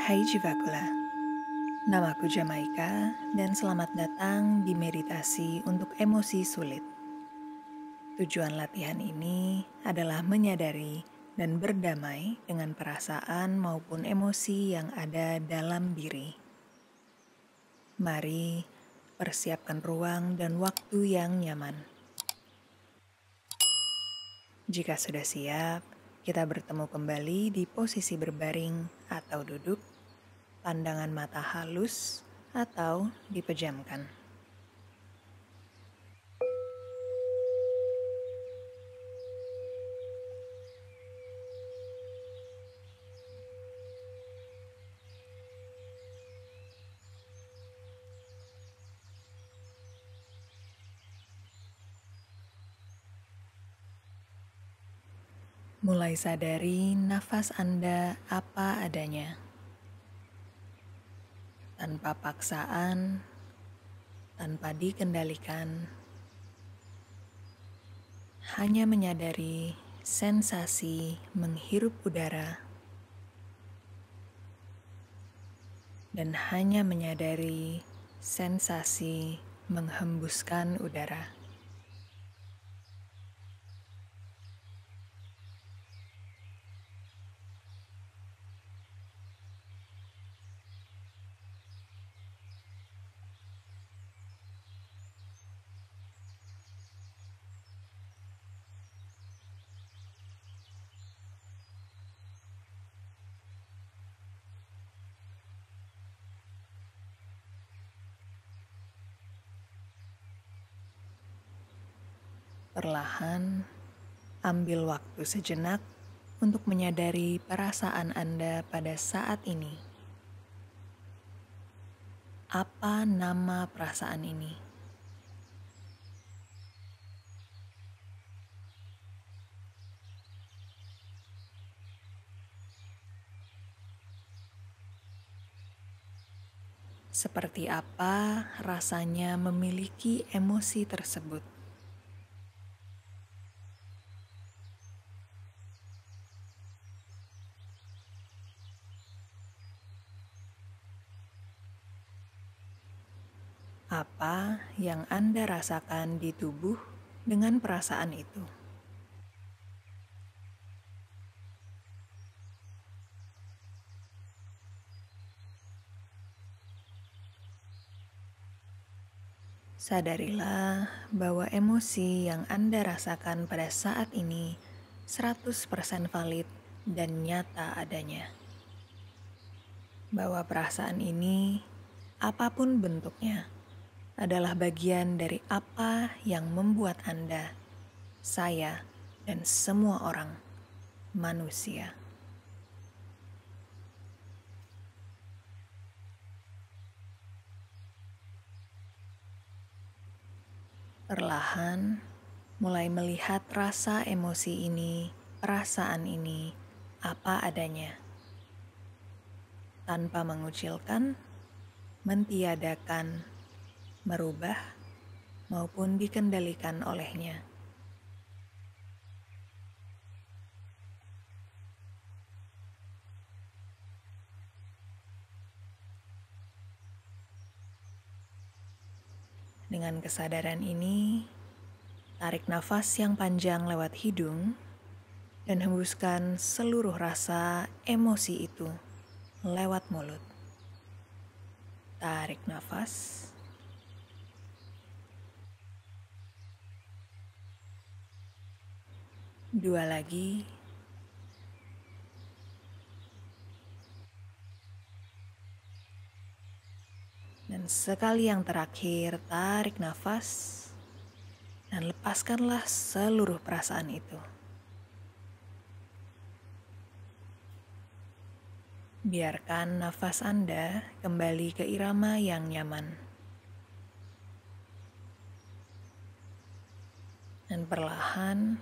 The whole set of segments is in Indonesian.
Hai Jivakula, namaku Jamaika dan selamat datang di meditasi untuk emosi sulit. Tujuan latihan ini adalah menyadari dan berdamai dengan perasaan maupun emosi yang ada dalam diri. Mari persiapkan ruang dan waktu yang nyaman. Jika sudah siap, kita bertemu kembali di posisi berbaring atau duduk, pandangan mata halus atau dipejamkan. Mulai sadari nafas Anda apa adanya. Tanpa paksaan, tanpa dikendalikan, hanya menyadari sensasi menghirup udara. dan hanya menyadari sensasi menghembuskan udara. Perlahan, ambil waktu sejenak untuk menyadari perasaan Anda pada saat ini. Apa nama perasaan ini? Seperti apa rasanya memiliki emosi tersebut? Anda rasakan di tubuh dengan perasaan itu. Sadarilah bahwa emosi yang Anda rasakan pada saat ini 100% valid dan nyata adanya. Bahwa perasaan ini, apapun bentuknya, adalah bagian dari apa yang membuat Anda, saya, dan semua orang manusia. Perlahan mulai melihat rasa emosi ini, perasaan ini, apa adanya. Tanpa mengucilkan, mentiadakan merubah, maupun dikendalikan olehnya. Dengan kesadaran ini, tarik nafas yang panjang lewat hidung dan hembuskan seluruh rasa emosi itu lewat mulut. Tarik nafas. Dua lagi. Dan sekali yang terakhir, tarik nafas dan lepaskanlah seluruh perasaan itu. Biarkan nafas Anda kembali ke irama yang nyaman. Dan perlahan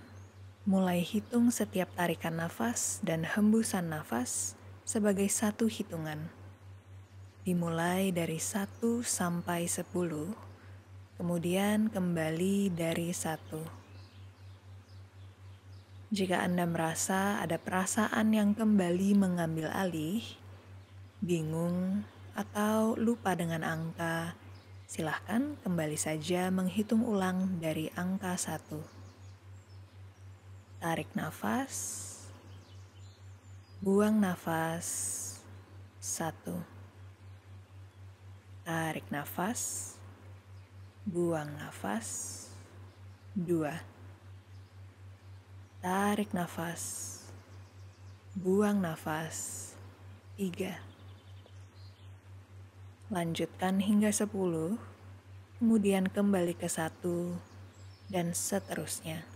mulai hitung setiap tarikan nafas dan hembusan nafas sebagai satu hitungan. Dimulai dari 1 sampai 10, kemudian kembali dari 1. Jika Anda merasa ada perasaan yang kembali mengambil alih, bingung, atau lupa dengan angka, silahkan kembali saja menghitung ulang dari angka 1. Tarik nafas, buang nafas, satu. Tarik nafas, buang nafas, dua. Tarik nafas, buang nafas, tiga. Lanjutkan hingga sepuluh, kemudian kembali ke satu, dan seterusnya.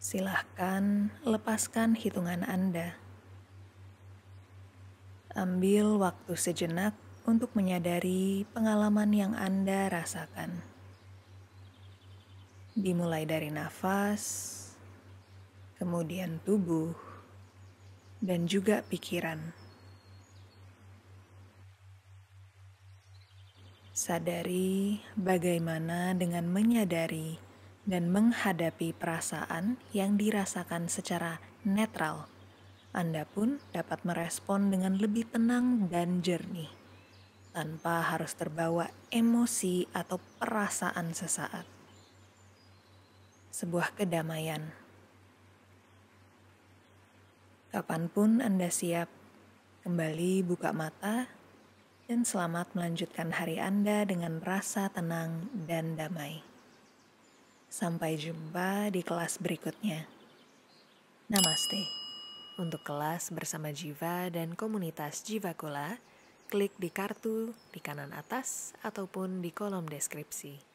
Silahkan lepaskan hitungan Anda. Ambil waktu sejenak untuk menyadari pengalaman yang Anda rasakan. Dimulai dari nafas, kemudian tubuh, dan juga pikiran. Sadari bagaimana dengan menyadari dan menghadapi perasaan yang dirasakan secara netral. Anda pun dapat merespon dengan lebih tenang dan jernih, tanpa harus terbawa emosi atau perasaan sesaat. Sebuah kedamaian. Kapanpun Anda siap, kembali buka mata dan selamat melanjutkan hari Anda dengan rasa tenang dan damai. Sampai jumpa di kelas berikutnya. Namaste. Untuk kelas bersama Jiva dan komunitas Jiva Kula, klik di kartu di kanan atas ataupun di kolom deskripsi.